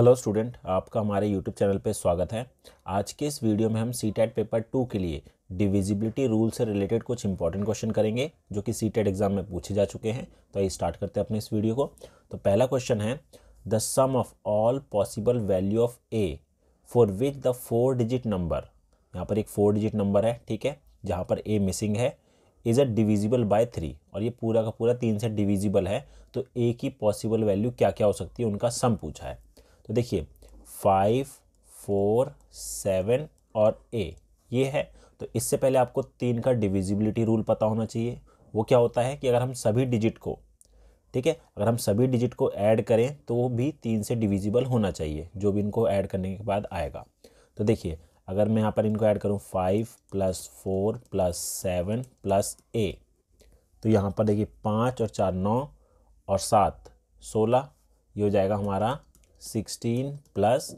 hello student आपका हमारे YouTube channel पर स्वागत है आज के इस वीडियो में हम सी टेट पेपर टू के लिए डिविजिबिलिटी रूल से रिलेटेड कुछ इंपॉर्टेंट क्वेश्चन करेंगे जो कि सी टेट एग्जाम में पूछे जा चुके हैं तो आइए स्टार्ट करते हैं अपने इस वीडियो को तो पहला क्वेश्चन है the sum of all possible value of A for which the four digit number यहाँ पर एक फोर डिजिट नंबर है ठीक है जहाँ पर ए मिसिंग है is a divisible by three और ये पूरा का पूरा तीन से डिविजिबल है तो ए की पॉसिबल वैल्यू क्या क्या हो सकती है उनका सम पूछा है तो देखिए फाइव फोर सेवन और ए ये है तो इससे पहले आपको तीन का डिविजिबिलिटी रूल पता होना चाहिए वो क्या होता है कि अगर हम सभी डिजिट को ठीक है अगर हम सभी डिजिट को ऐड करें तो वो भी तीन से डिविजिबल होना चाहिए जो भी इनको ऐड करने के बाद आएगा तो देखिए अगर मैं यहाँ पर इनको ऐड करूँ five plus four plus seven plus A तो यहाँ पर देखिए पाँच और चार नौ और सात सोलह ये हो जाएगा हमारा सिक्सटीन प्लस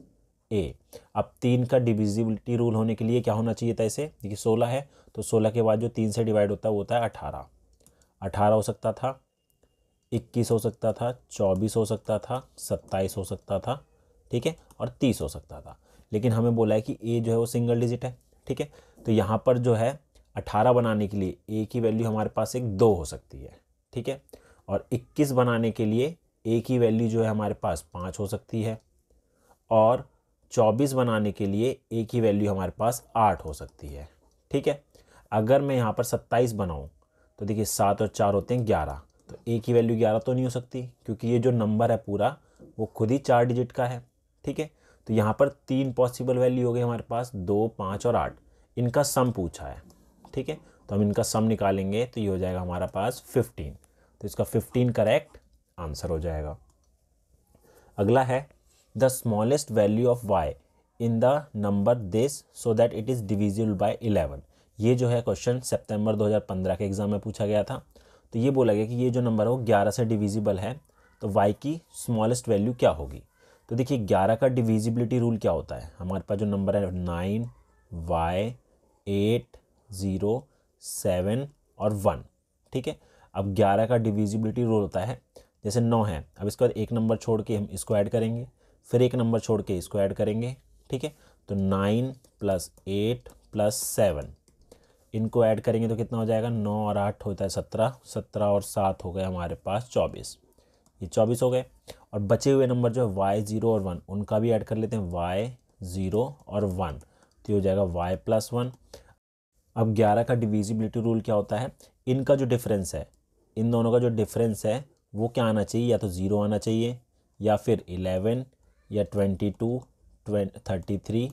ए अब तीन का डिविजिबिलिटी रूल होने के लिए क्या होना चाहिए था इसे देखिए सोलह है तो सोलह के बाद जो तीन से डिवाइड होता है वो होता है अठारह अठारह हो सकता था इक्कीस हो सकता था चौबीस हो सकता था सत्ताईस हो सकता था ठीक है और तीस हो सकता था लेकिन हमें बोला है कि ए जो है वो सिंगल डिजिट है ठीक है तो यहाँ पर जो है अठारह बनाने के लिए ए की वैल्यू हमारे पास एक दो हो सकती है ठीक है और इक्कीस बनाने के लिए ए की वैल्यू जो है हमारे पास पाँच हो सकती है और चौबीस बनाने के लिए ए की वैल्यू हमारे पास आठ हो सकती है ठीक है अगर मैं यहाँ पर सत्ताईस बनाऊँ तो देखिए सात और चार होते हैं ग्यारह तो ए की वैल्यू ग्यारह तो नहीं हो सकती क्योंकि ये जो नंबर है पूरा वो खुद ही चार डिजिट का है ठीक है तो यहाँ पर तीन पॉसिबल वैल्यू हो गई हमारे पास दो पाँच और आठ इनका सम पूछा है ठीक है तो हम इनका सम निकालेंगे तो ये हो जाएगा हमारा पास फिफ्टीन तो इसका फिफ्टीन करेक्ट आंसर हो जाएगा अगला है the smallest value of Y in the number this so that it is divisible by eleven ये जो है क्वेश्चन सितंबर 2015 के एग्ज़ाम में पूछा गया था तो ये बोला गया कि ये जो नंबर है वो 11 से डिविजिबल है तो y की स्मॉलेस्ट वैल्यू क्या होगी तो देखिए 11 का डिविजिबिलिटी रूल क्या होता है हमारे पास जो नंबर है nine Y eight zero seven और वन ठीक है अब ग्यारह का डिविजिबिलिटी रूल होता है जैसे नौ है अब इसके बाद एक नंबर छोड़ के हम इसको ऐड करेंगे फिर एक नंबर छोड़ के इसको ऐड करेंगे ठीक है तो nine plus eight plus seven इनको ऐड करेंगे तो कितना हो जाएगा नौ और आठ होता है सत्रह सत्रह और सात हो गए हमारे पास चौबीस ये चौबीस हो गए और बचे हुए नंबर जो है वाई ज़ीरो और वन उनका भी ऐड कर लेते हैं वाई ज़ीरो और वन तो ये हो जाएगा वाई प्लस वन अब ग्यारह का डिविजिबिलिटी रूल क्या होता है इनका जो डिफरेंस है इन दोनों का जो डिफरेंस है वो क्या आना चाहिए या तो ज़ीरो आना चाहिए या फिर इलेवन या twenty two thirty three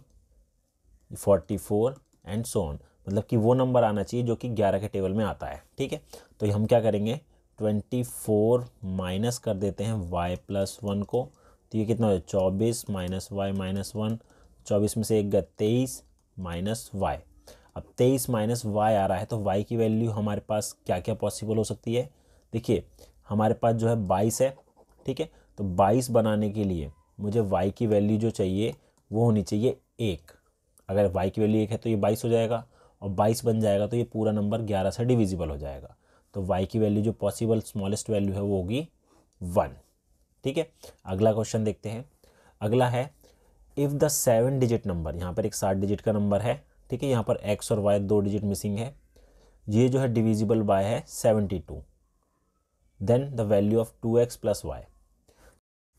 forty four and so on मतलब कि वो नंबर आना चाहिए जो कि ग्यारह के टेबल में आता है ठीक है तो हम क्या करेंगे ट्वेंटी फोर माइनस कर देते हैं वाई प्लस वन को तो ये कितना हो जाए चौबीस माइनस वाई माइनस वन चौबीस में से एक गया तेईस माइनस वाई अब तेईस माइनस वाई आ रहा है तो वाई की वैल्यू हमारे पास क्या क्या पॉसिबल हो सकती है देखिए हमारे पास जो है बाईस है ठीक है तो बाईस बनाने के लिए मुझे वाई की वैल्यू जो चाहिए वो होनी चाहिए एक अगर वाई की वैल्यू एक है तो ये बाईस हो जाएगा और बाईस बन जाएगा तो ये पूरा नंबर ग्यारह से डिविजिबल हो जाएगा तो वाई की वैल्यू जो पॉसिबल स्मॉलेस्ट वैल्यू है वो होगी वन ठीक है अगला क्वेश्चन देखते हैं अगला है if the seven digit number यहाँ पर एक सात डिजिट का नंबर है ठीक है यहाँ पर एक्स और वाई दो डिजिट मिसिंग है ये जो है डिविजिबल बाय है seventy two then the value of two X plus Y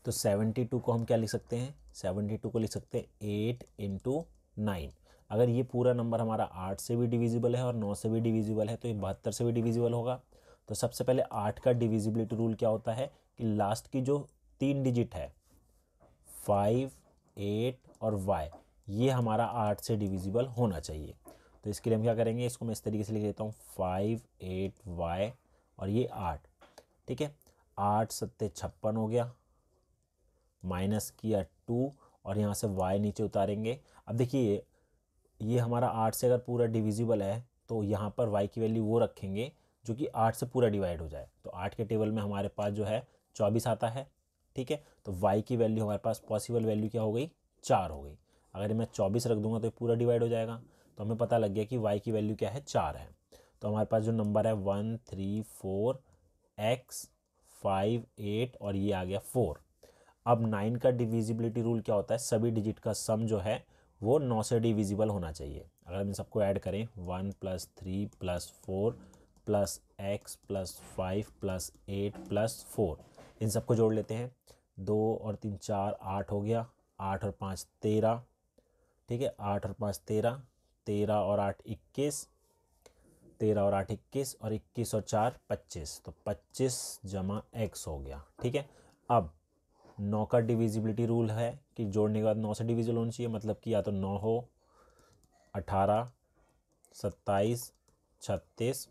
तो सेवेंटी टू को हम क्या लिख सकते हैं सेवेंटी टू को लिख सकते हैं एट इंटू नाइन अगर ये पूरा नंबर हमारा आठ से भी डिविजिबल है और नौ से भी डिविजिबल है तो ये बहत्तर से भी डिविजिबल होगा तो सबसे पहले आठ का डिविजिबिलिटी रूल क्या होता है कि लास्ट की जो तीन डिजिट है फाइव एट और वाई ये हमारा आठ से डिविजिबल होना चाहिए तो इसके लिए हम क्या करेंगे इसको मैं इस तरीके से लिख देता हूँ फाइव एट वाई और ये आठ ठीक है आठ सत्ते छप्पन हो गया माइनस किया टू और यहाँ से वाई नीचे उतारेंगे अब देखिए ये हमारा आठ से अगर पूरा डिविजिबल है तो यहाँ पर वाई की वैल्यू वो रखेंगे जो कि आठ से पूरा डिवाइड हो जाए तो आठ के टेबल में हमारे पास जो है चौबीस आता है ठीक है तो वाई की वैल्यू हमारे पास पॉसिबल वैल्यू क्या हो गई चार हो गई अगर मैं चौबीस रख दूंगा तो ये पूरा डिवाइड हो जाएगा तो हमें पता लग गया कि वाई की वैल्यू क्या है चार है तो हमारे पास जो नंबर है one three four X five eight और ये आ गया फोर अब नाइन का डिविजिबिलिटी रूल क्या होता है सभी डिजिट का सम जो है वो नौ से डिविजिबल होना चाहिए अगर हम इन सबको ऐड करें one plus three plus four plus X plus five plus eight plus four इन सबको जोड़ लेते हैं दो और तीन चार आठ हो गया आठ और पाँच तेरह ठीक है आठ और पाँच तेरह तेरह और आठ इक्कीस तेरह और आठ इक्कीस और इक्कीस और चार पच्चीस तो पच्चीस जमा एक्स हो गया ठीक है अब नौ का डिविजिबिलिटी रूल है कि जोड़ने के बाद नौ से डिविजल होना चाहिए मतलब कि या तो नौ हो अठारह सत्ताईस छत्तीस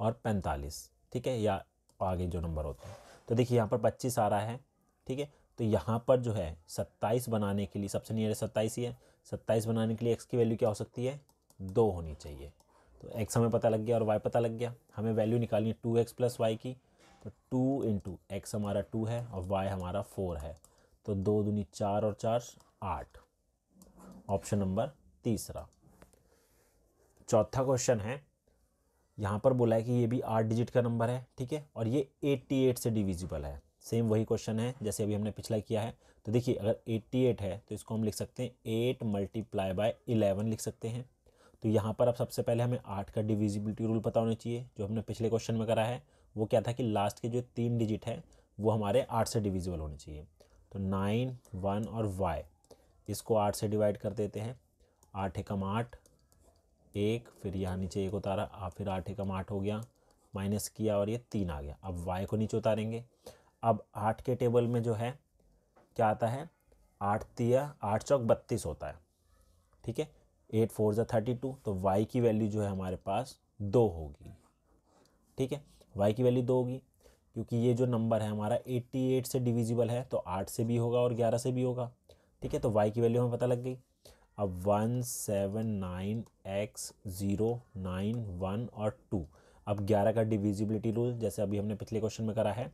और पैंतालीस ठीक है या आगे जो नंबर होते हैं तो देखिए यहाँ पर पच्चीस आ रहा है ठीक है तो यहाँ पर जो है सत्ताईस बनाने के लिए सबसे नियर सत्ताईस ही है सत्ताईस बनाने के लिए एक्स की वैल्यू क्या हो सकती है दो होनी चाहिए तो एक्स हमें पता लग गया और वाई पता लग गया हमें वैल्यू निकालनी है टू एक्स प्लस वाई की तो टू इंटू एक्स हमारा टू है और वाई हमारा फोर है तो दो दूनी चार और चार आठ ऑप्शन नंबर तीसरा चौथा क्वेश्चन है यहाँ पर बोला है कि ये भी आठ डिजिट का नंबर है ठीक है और ये 88 से डिविजिबल है सेम वही क्वेश्चन है जैसे अभी हमने पिछला किया है तो देखिए अगर 88 है तो इसको हम लिख सकते हैं 8 मल्टीप्लाई बाय 11 लिख सकते हैं तो यहाँ पर अब सबसे पहले हमें आठ का डिविजिबिलिटी रूल पता होना चाहिए जो हमने पिछले क्वेश्चन में करा है वो क्या था कि लास्ट के जो तीन डिजिट हैं वो हमारे आठ से डिविजिबल होने चाहिए तो नाइन वन और वाई इसको आठ से डिवाइड कर देते हैं आठ एकम आठ एक फिर यहाँ नीचे एक उतारा आ फिर आठ एकम आठ हो गया माइनस किया और ये तीन आ गया अब वाई को नीचे उतारेंगे अब आठ के टेबल में जो है क्या आता है आठ तिया आठ चौक बत्तीस होता है ठीक है एट फोर ज़ा थर्टी टू तो वाई की वैल्यू जो है हमारे पास दो होगी ठीक है वाई की वैल्यू दो होगी क्योंकि ये जो नंबर है हमारा एट्टी एट से डिविजिबल है तो आठ से भी होगा और ग्यारह से भी होगा ठीक है तो वाई की वैल्यू हमें पता लग गई अब one seven nine X zero nine one और टू अब ग्यारह का डिविजिबिलिटी रूल जैसे अभी हमने पिछले क्वेश्चन में करा है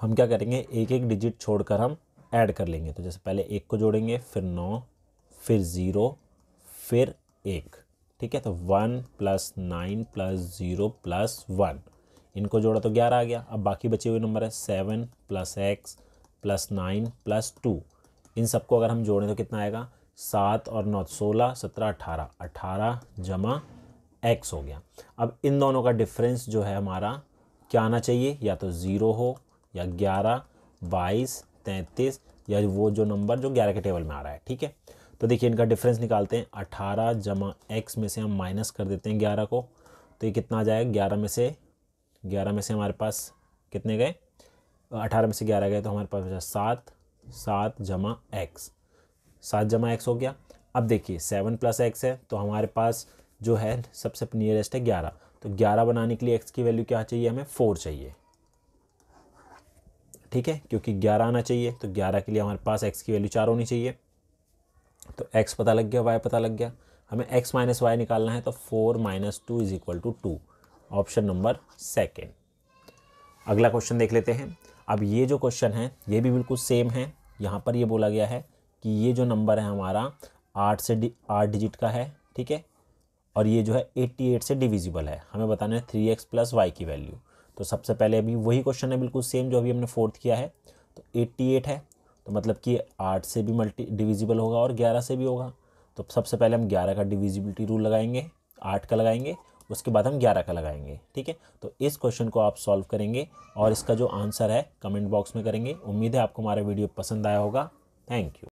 हम क्या करेंगे एक एक डिजिट छोड़कर हम ऐड कर लेंगे तो जैसे पहले एक को जोड़ेंगे फिर नौ फिर ज़ीरो फिर एक ठीक है तो one plus nine plus zero plus one इनको जोड़ा तो ग्यारह आ गया अब बाकी बचे हुए नंबर है seven plus X plus nine plus two इन सबको अगर हम जोड़ें तो कितना आएगा सात और नौ तो सोलह सत्रह अठारह अठारह जमा एक्स हो गया अब इन दोनों का डिफरेंस जो है हमारा क्या आना चाहिए या तो ज़ीरो हो या ग्यारह बाईस तैंतीस या वो जो नंबर जो ग्यारह के टेबल में आ रहा है ठीक है तो देखिए इनका डिफरेंस निकालते हैं अठारह जमा एक्स में से हम माइनस कर देते हैं ग्यारह को तो ये कितना आ जाएगा ग्यारह में से ग्यारह में से हमारे पास कितने गए अठारह में से ग्यारह गए तो हमारे पास बचा सात सात जमा एक्स सात जमा एक्स हो गया अब देखिए सेवन प्लस एक्स है तो हमारे पास जो है सबसे नियरेस्ट है ग्यारह तो ग्यारह बनाने के लिए एक्स की वैल्यू क्या चाहिए हमें फोर चाहिए ठीक है क्योंकि ग्यारह आना चाहिए तो ग्यारह के लिए हमारे पास एक्स की वैल्यू चार होनी चाहिए तो x पता लग गया y पता लग गया हमें x माइनस वाई निकालना है तो four minus two is equal to two option number second अगला क्वेश्चन देख लेते हैं अब ये जो क्वेश्चन है ये भी बिल्कुल सेम है यहाँ पर ये बोला गया है कि ये जो नंबर है हमारा आठ से डि आठ डिजिट का है ठीक है और ये जो है एट्टी एट से डिविजिबल है हमें बताना है थ्री एक्स प्लस वाई की वैल्यू तो सबसे पहले अभी वही क्वेश्चन है बिल्कुल सेम जो अभी हमने फोर्थ किया है तो एट्टी एट है तो मतलब कि आठ से भी मल्टी डिविजिबल होगा और ग्यारह से भी होगा तो सबसे पहले हम ग्यारह का डिविजिबिलिटी रूल लगाएंगे आठ का लगाएंगे उसके बाद हम ग्यारह का लगाएंगे ठीक है तो इस क्वेश्चन को आप सॉल्व करेंगे और इसका जो आंसर है कमेंट बॉक्स में करेंगे उम्मीद है आपको हमारा वीडियो पसंद आया होगा थैंक यू